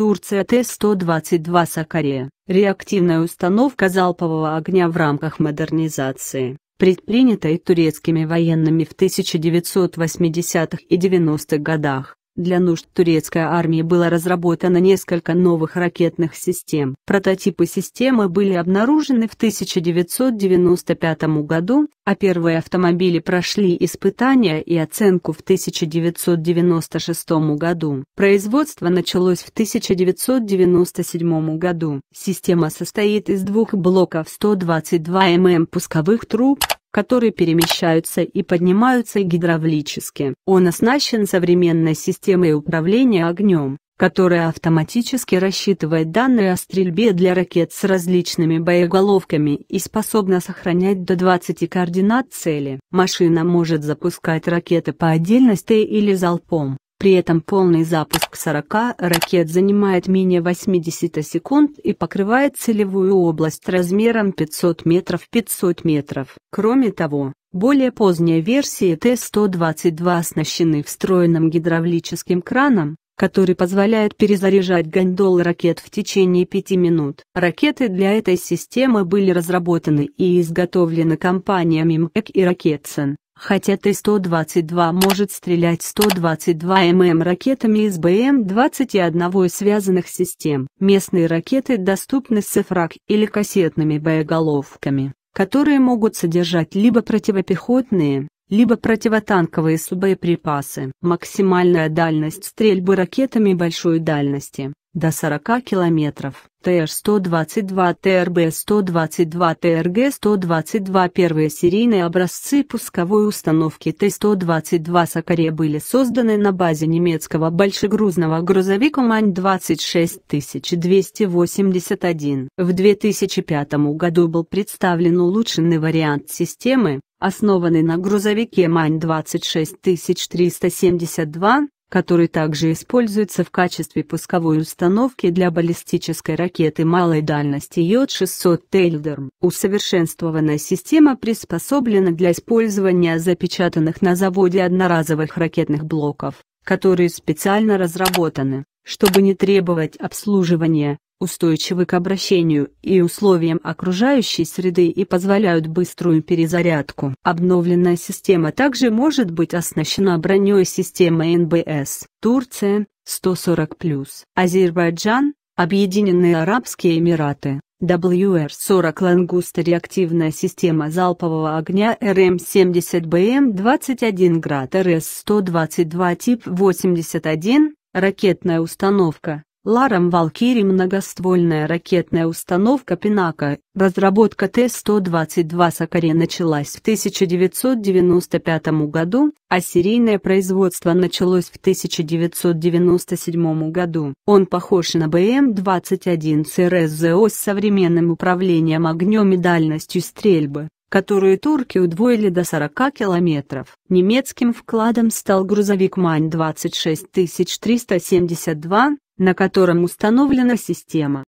Турция Т-122 Сакария. Реактивная установка залпового огня в рамках модернизации, предпринятой турецкими военными в 1980-х и 90-х годах. Для нужд турецкой армии было разработано несколько новых ракетных систем. Прототипы системы были обнаружены в 1995 году, а первые автомобили прошли испытания и оценку в 1996 году. Производство началось в 1997 году. Система состоит из двух блоков 122 мм пусковых труб, которые перемещаются и поднимаются гидравлически. Он оснащен современной системой управления огнем, которая автоматически рассчитывает данные о стрельбе для ракет с различными боеголовками и способна сохранять до 20 координат цели. Машина может запускать ракеты по отдельности или залпом, при этом полный запуск 40 ракет занимает менее 80 секунд и покрывает целевую область размером 500 метров 500 метров. Кроме того, более поздние версии Т-122 оснащены встроенным гидравлическим краном, который позволяет перезаряжать гондолы ракет в течение 5 минут. Ракеты для этой системы были разработаны и изготовлены компаниями МЭК и Ракетсен. Хотя Т-122 может стрелять 122 мм ракетами из БМ-21 и связанных систем. Местные ракеты доступны с эфраг или кассетными боеголовками, которые могут содержать либо противопехотные, либо противотанковые с боеприпасы. Максимальная дальность стрельбы ракетами большой дальности до 40 км. ТР-122, ТРБ-122, ТРГ-122 Первые серийные образцы пусковой установки Т-122 Сакаре были созданы на базе немецкого большегрузного грузовика Мань-26281. В 2005 году был представлен улучшенный вариант системы, основанный на грузовике Мань-26372, который также используется в качестве пусковой установки для баллистической ракеты малой дальности Йод-600 Тейлдерм. Усовершенствованная система приспособлена для использования запечатанных на заводе одноразовых ракетных блоков, которые специально разработаны, чтобы не требовать обслуживания, устойчивы к обращению и условиям окружающей среды и позволяют быструю перезарядку. Обновленная система также может быть оснащена броней системой НБС. Турция 140+, Азербайджан, Объединенные Арабские Эмираты. WR-40 «Лангуста» реактивная система залпового огня РМ-70БМ-21 эм эм град РС-122 тип 81, ракетная установка, Ларом Валкири многоствольная ракетная установка Пинака. Разработка Т-122 Сакаре началась в 1995 году, а серийное производство началось в 1997 году. Он похож на БМ-21 ЦРСЗО с современным управлением огнем и дальностью стрельбы которую турки удвоили до 40 километров. Немецким вкладом стал грузовик Мань-26372, на котором установлена система.